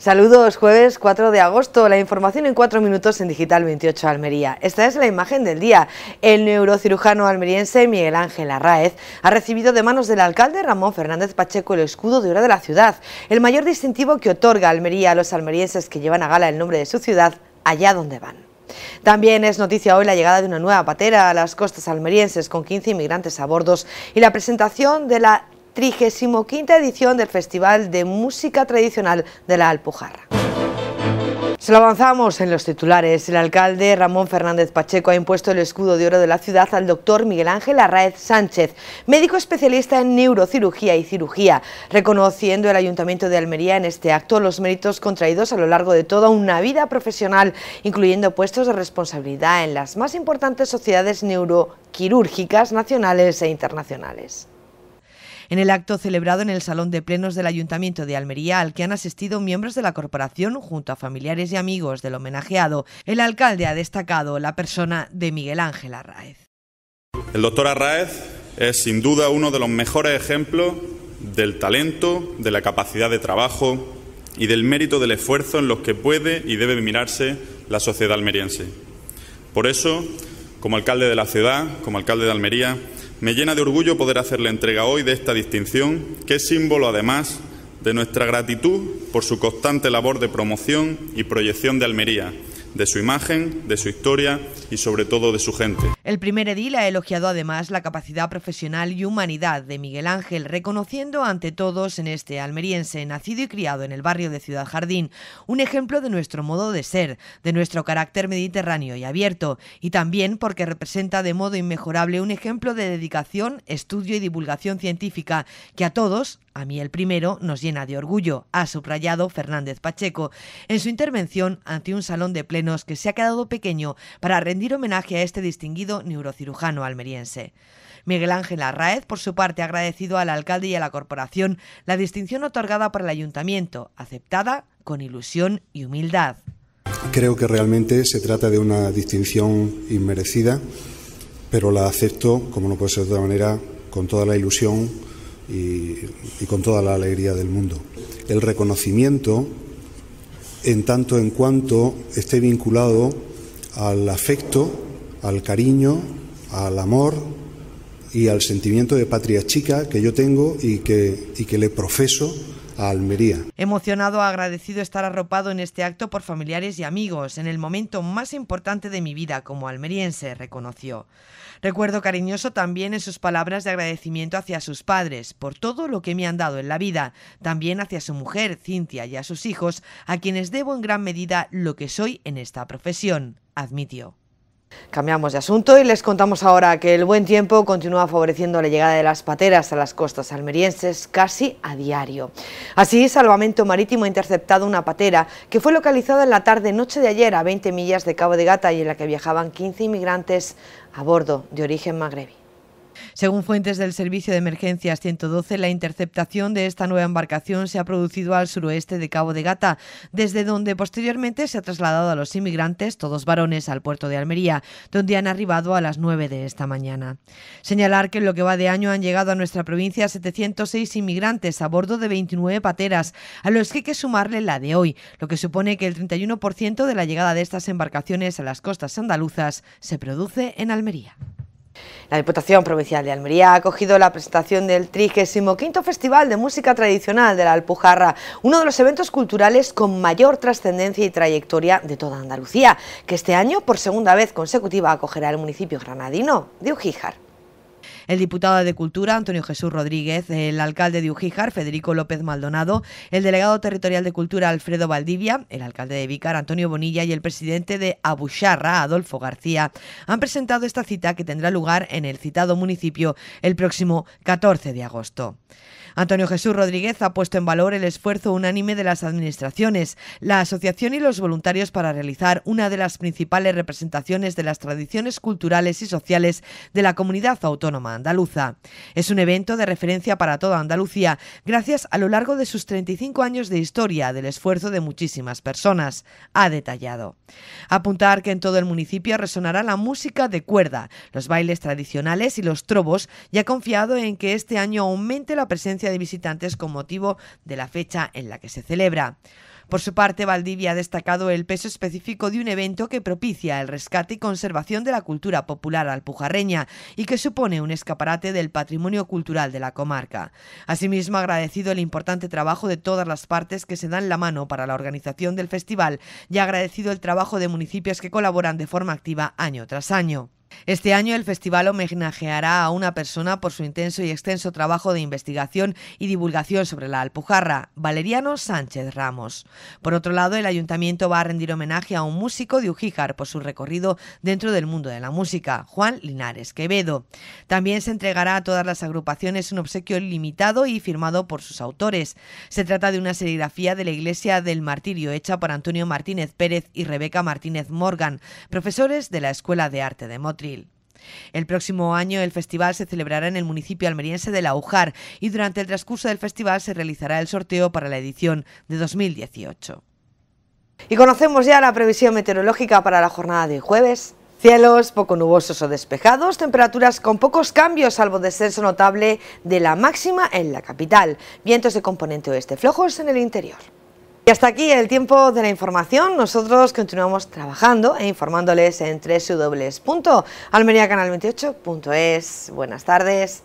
Saludos, jueves 4 de agosto. La información en 4 minutos en Digital 28 Almería. Esta es la imagen del día. El neurocirujano almeriense Miguel Ángel Arraez ha recibido de manos del alcalde Ramón Fernández Pacheco el escudo de hora de la ciudad, el mayor distintivo que otorga Almería a los almerienses que llevan a gala el nombre de su ciudad allá donde van. También es noticia hoy la llegada de una nueva patera a las costas almerienses con 15 inmigrantes a bordo y la presentación de la 35 edición del Festival de Música Tradicional de la Alpujarra. Se lo avanzamos en los titulares. El alcalde Ramón Fernández Pacheco ha impuesto el escudo de oro de la ciudad al doctor Miguel Ángel Arraez Sánchez, médico especialista en neurocirugía y cirugía, reconociendo el Ayuntamiento de Almería en este acto los méritos contraídos a lo largo de toda una vida profesional, incluyendo puestos de responsabilidad en las más importantes sociedades neuroquirúrgicas nacionales e internacionales. En el acto celebrado en el Salón de Plenos del Ayuntamiento de Almería, al que han asistido miembros de la corporación junto a familiares y amigos del homenajeado, el alcalde ha destacado la persona de Miguel Ángel Arraez. El doctor Arraez es sin duda uno de los mejores ejemplos del talento, de la capacidad de trabajo y del mérito del esfuerzo en los que puede y debe mirarse la sociedad almeriense. Por eso, como alcalde de la ciudad, como alcalde de Almería, me llena de orgullo poder hacerle entrega hoy de esta distinción, que es símbolo además de nuestra gratitud por su constante labor de promoción y proyección de Almería, de su imagen, de su historia y sobre todo de su gente. El primer edil ha elogiado además la capacidad profesional y humanidad de Miguel Ángel, reconociendo ante todos en este almeriense, nacido y criado en el barrio de Ciudad Jardín, un ejemplo de nuestro modo de ser, de nuestro carácter mediterráneo y abierto, y también porque representa de modo inmejorable un ejemplo de dedicación, estudio y divulgación científica que a todos, a mí el primero, nos llena de orgullo, ha subrayado Fernández Pacheco en su intervención ante un salón de plenos que se ha quedado pequeño para rendir homenaje a este distinguido neurocirujano almeriense. Miguel Ángel Arraez, por su parte, ha agradecido al alcalde y a la corporación la distinción otorgada por el ayuntamiento, aceptada con ilusión y humildad. Creo que realmente se trata de una distinción inmerecida, pero la acepto, como no puede ser de otra manera, con toda la ilusión y con toda la alegría del mundo. El reconocimiento, en tanto en cuanto esté vinculado al afecto al cariño, al amor y al sentimiento de patria chica que yo tengo y que, le profeso a Almería. Emocionado, agradecido estar arropado en este acto por familiares y amigos, en el momento más importante de mi vida como almeriense, reconoció. Recuerdo cariñoso también en sus palabras de agradecimiento hacia sus padres por todo lo que me han dado en la vida, también hacia su mujer, Cintia, y a sus hijos, a quienes debo en gran medida lo que soy en esta profesión, admitió. Cambiamos de asunto y les contamos ahora que el buen tiempo continúa favoreciendo la llegada de las pateras a las costas almerienses casi a diario. Así, Salvamento Marítimo ha interceptado una patera que fue localizada en la tarde-noche de ayer a 20 millas de Cabo de Gata y en la que viajaban 15 inmigrantes a bordo de origen magrebí. Según fuentes del Servicio de Emergencias 112, la interceptación de esta nueva embarcación se ha producido al suroeste de Cabo de Gata, desde donde posteriormente se ha trasladado a los inmigrantes, todos varones, al puerto de Almería, donde han arribado a las 9 de esta mañana. Señalar que en lo que va de año han llegado a nuestra provincia 706 inmigrantes a bordo de 29 pateras, a los que hay que sumarle la de hoy, lo que supone que el 31% de la llegada de estas embarcaciones a las costas andaluzas se produce en Almería. La Diputación Provincial de Almería ha acogido la presentación del 35 Festival de Música Tradicional de la Alpujarra, uno de los eventos culturales con mayor trascendencia y trayectoria de toda Andalucía, que este año, por segunda vez consecutiva, acogerá el municipio granadino de Ujíjar el diputado de Cultura, Antonio Jesús Rodríguez, el alcalde de Ujíjar, Federico López Maldonado, el delegado territorial de Cultura, Alfredo Valdivia, el alcalde de Vícar, Antonio Bonilla y el presidente de Abucharra, Adolfo García, han presentado esta cita que tendrá lugar en el citado municipio el próximo 14 de agosto. Antonio Jesús Rodríguez ha puesto en valor el esfuerzo unánime de las administraciones, la asociación y los voluntarios para realizar una de las principales representaciones de las tradiciones culturales y sociales de la comunidad autónoma andaluza. Es un evento de referencia para toda Andalucía, gracias a lo largo de sus 35 años de historia del esfuerzo de muchísimas personas, ha detallado. Apuntar que en todo el municipio resonará la música de cuerda, los bailes tradicionales y los trobos, y ha confiado en que este año aumente la presencia de visitantes con motivo de la fecha en la que se celebra. Por su parte, Valdivia ha destacado el peso específico de un evento que propicia el rescate y conservación de la cultura popular alpujarreña y que supone un escaparate del patrimonio cultural de la comarca. Asimismo, ha agradecido el importante trabajo de todas las partes que se dan la mano para la organización del festival y ha agradecido el trabajo de municipios que colaboran de forma activa año tras año. Este año el festival homenajeará a una persona por su intenso y extenso trabajo de investigación y divulgación sobre la Alpujarra, Valeriano Sánchez Ramos. Por otro lado, el ayuntamiento va a rendir homenaje a un músico de Ujíjar por su recorrido dentro del mundo de la música, Juan Linares Quevedo. También se entregará a todas las agrupaciones un obsequio limitado y firmado por sus autores. Se trata de una serigrafía de la Iglesia del Martirio hecha por Antonio Martínez Pérez y Rebeca Martínez Morgan, profesores de la Escuela de Arte de Motri. El próximo año el festival se celebrará en el municipio almeriense de Laujar y durante el transcurso del festival se realizará el sorteo para la edición de 2018. Y conocemos ya la previsión meteorológica para la jornada de jueves. Cielos poco nubosos o despejados, temperaturas con pocos cambios salvo descenso notable de la máxima en la capital, vientos de componente oeste flojos en el interior. Y hasta aquí el tiempo de la información. Nosotros continuamos trabajando e informándoles en www.almeriacanal28.es. Buenas tardes.